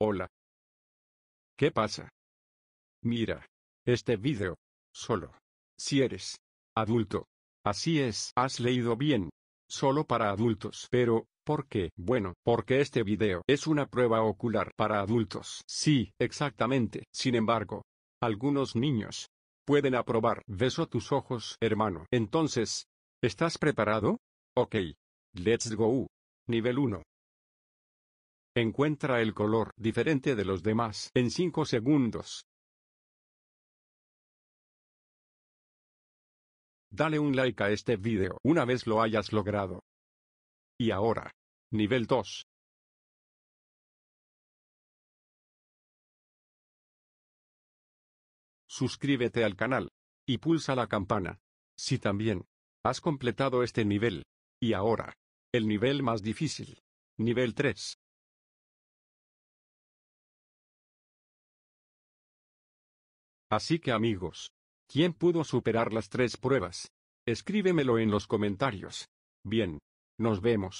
Hola. ¿Qué pasa? Mira. Este vídeo. Solo. Si eres. Adulto. Así es, has leído bien. Solo para adultos. Pero, ¿por qué? Bueno, porque este video es una prueba ocular para adultos. Sí, exactamente. Sin embargo, algunos niños pueden aprobar. Beso tus ojos, hermano. Entonces, ¿estás preparado? Ok. Let's go. Nivel 1. Encuentra el color diferente de los demás en 5 segundos. Dale un like a este video una vez lo hayas logrado. Y ahora, nivel 2. Suscríbete al canal. Y pulsa la campana. Si también. Has completado este nivel. Y ahora. El nivel más difícil. Nivel 3. Así que amigos, ¿quién pudo superar las tres pruebas? Escríbemelo en los comentarios. Bien. Nos vemos.